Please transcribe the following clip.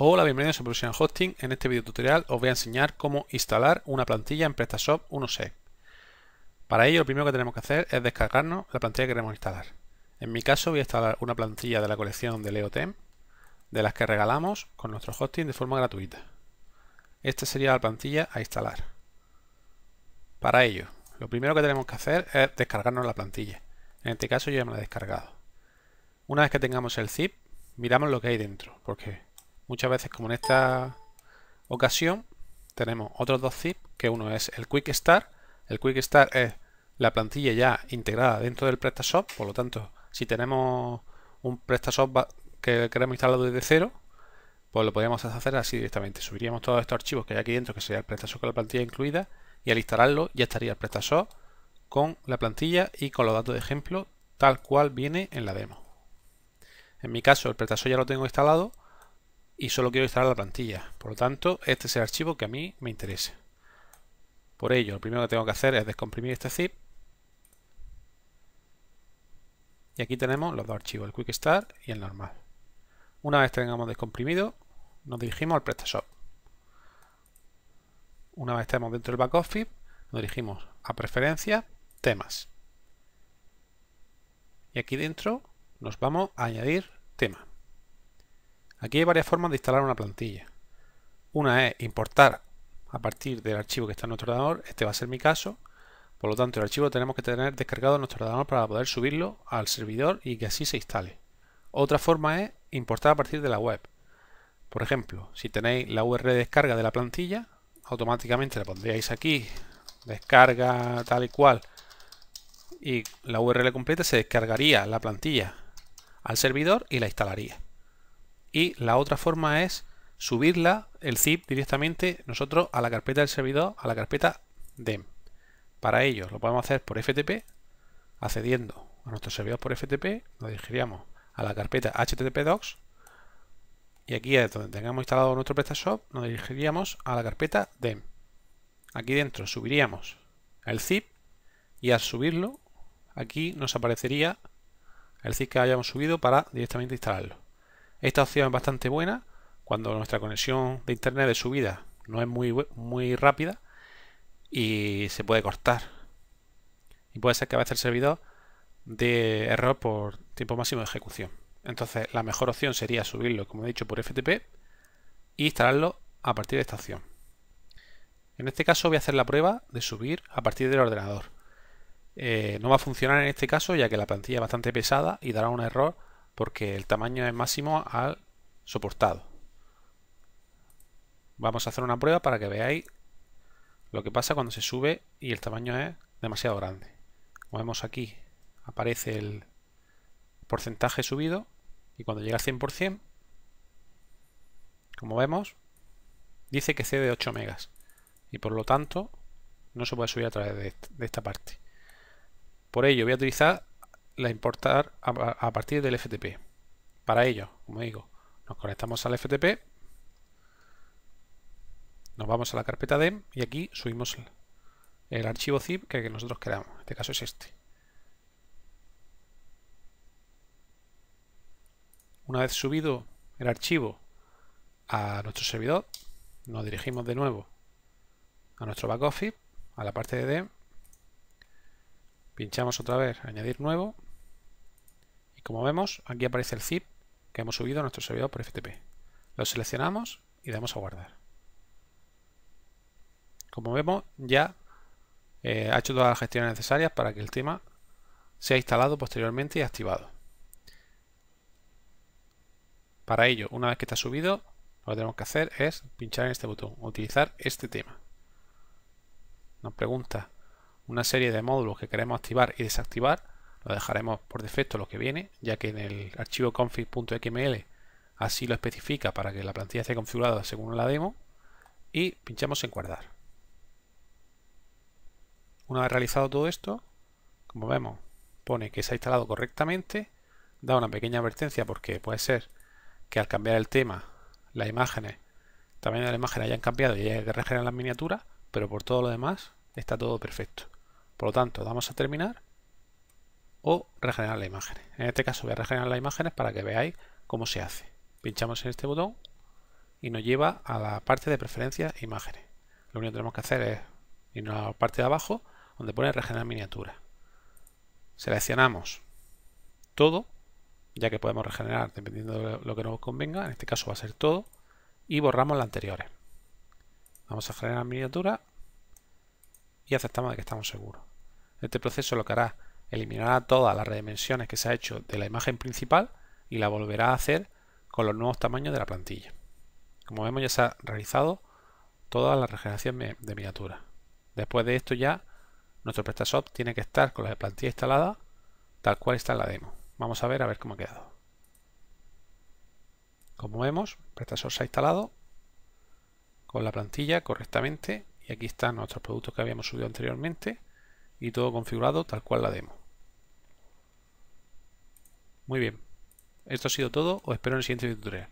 Hola, bienvenidos a Evolution Hosting. En este video tutorial os voy a enseñar cómo instalar una plantilla en PrestaShop 1.6. Para ello lo primero que tenemos que hacer es descargarnos la plantilla que queremos instalar. En mi caso voy a instalar una plantilla de la colección de LeoTem, de las que regalamos con nuestro hosting de forma gratuita. Esta sería la plantilla a instalar. Para ello, lo primero que tenemos que hacer es descargarnos la plantilla. En este caso yo ya me la he descargado. Una vez que tengamos el zip, miramos lo que hay dentro, porque Muchas veces, como en esta ocasión, tenemos otros dos zip, que uno es el Quick Start. El Quick Start es la plantilla ya integrada dentro del PrestaShop, por lo tanto, si tenemos un PrestaShop que queremos instalar desde cero, pues lo podríamos hacer así directamente. Subiríamos todos estos archivos que hay aquí dentro, que sería el PrestaShop con la plantilla incluida, y al instalarlo ya estaría el PrestaShop con la plantilla y con los datos de ejemplo tal cual viene en la demo. En mi caso el PrestaShop ya lo tengo instalado, y solo quiero instalar la plantilla. Por lo tanto, este es el archivo que a mí me interesa. Por ello, lo primero que tengo que hacer es descomprimir este zip. Y aquí tenemos los dos archivos, el Quick Start y el normal. Una vez tengamos descomprimido, nos dirigimos al PrestaShop. Una vez estemos dentro del backoffice nos dirigimos a preferencias, temas. Y aquí dentro nos vamos a añadir temas. Aquí hay varias formas de instalar una plantilla. Una es importar a partir del archivo que está en nuestro ordenador, este va a ser mi caso, por lo tanto el archivo tenemos que tener descargado en nuestro ordenador para poder subirlo al servidor y que así se instale. Otra forma es importar a partir de la web. Por ejemplo, si tenéis la URL de descarga de la plantilla, automáticamente la pondríais aquí, descarga tal y cual, y la URL completa se descargaría la plantilla al servidor y la instalaría y la otra forma es subirla, el zip, directamente nosotros a la carpeta del servidor, a la carpeta dem. Para ello lo podemos hacer por FTP, accediendo a nuestro servidor por FTP, nos dirigiríamos a la carpeta HTTP docs y aquí es donde tengamos instalado nuestro PrestaShop, nos dirigiríamos a la carpeta dem. Aquí dentro subiríamos el zip y al subirlo aquí nos aparecería el zip que hayamos subido para directamente instalarlo. Esta opción es bastante buena cuando nuestra conexión de internet de subida no es muy, muy rápida y se puede cortar. Y puede ser que a veces el servidor de error por tiempo máximo de ejecución. Entonces, la mejor opción sería subirlo, como he dicho, por FTP e instalarlo a partir de esta opción. En este caso voy a hacer la prueba de subir a partir del ordenador. Eh, no va a funcionar en este caso ya que la plantilla es bastante pesada y dará un error porque el tamaño es máximo al soportado. Vamos a hacer una prueba para que veáis lo que pasa cuando se sube y el tamaño es demasiado grande. Como vemos aquí, aparece el porcentaje subido y cuando llega al 100%, como vemos, dice que cede 8 megas y por lo tanto no se puede subir a través de esta parte. Por ello voy a utilizar la importar a, partir del FTP. Para ello, como digo, nos conectamos al FTP, nos vamos a la carpeta DEM y aquí subimos el archivo zip que nosotros queramos. En este caso es este. Una vez subido el archivo a nuestro servidor, nos dirigimos de nuevo a nuestro back office, a la parte de DEM, pinchamos otra vez añadir nuevo y como vemos, aquí aparece el zip que hemos subido a nuestro servidor por FTP. Lo seleccionamos y damos a guardar. Como vemos, ya eh, ha hecho todas las gestiones necesarias para que el tema sea instalado posteriormente y activado. Para ello, una vez que está subido, lo que tenemos que hacer es pinchar en este botón, utilizar este tema. Nos pregunta una serie de módulos que queremos activar y desactivar lo dejaremos por defecto lo que viene, ya que en el archivo config.xml así lo especifica para que la plantilla esté configurada según la demo y pinchamos en guardar. Una vez realizado todo esto, como vemos, pone que se ha instalado correctamente, da una pequeña advertencia porque puede ser que al cambiar el tema, las imágenes, también las imágenes hayan cambiado y hay que regenerar las miniaturas, pero por todo lo demás está todo perfecto. Por lo tanto, damos a terminar o regenerar la imagen. En este caso voy a regenerar las imágenes para que veáis cómo se hace. Pinchamos en este botón y nos lleva a la parte de preferencias e imágenes. Lo único que tenemos que hacer es irnos a la parte de abajo donde pone regenerar miniatura. Seleccionamos todo, ya que podemos regenerar dependiendo de lo que nos convenga, en este caso va a ser todo, y borramos las anteriores. Vamos a generar miniatura y aceptamos de que estamos seguros. Este proceso lo que hará eliminará todas las redimensiones que se ha hecho de la imagen principal y la volverá a hacer con los nuevos tamaños de la plantilla. Como vemos ya se ha realizado toda la regeneración de miniatura. Después de esto ya nuestro PrestaShop tiene que estar con la plantilla instalada tal cual está en la demo. Vamos a ver a ver cómo ha quedado. Como vemos, PrestaShop se ha instalado con la plantilla correctamente y aquí están nuestros productos que habíamos subido anteriormente y todo configurado tal cual la demo. Muy bien. Esto ha sido todo. Os espero en el siguiente tutorial.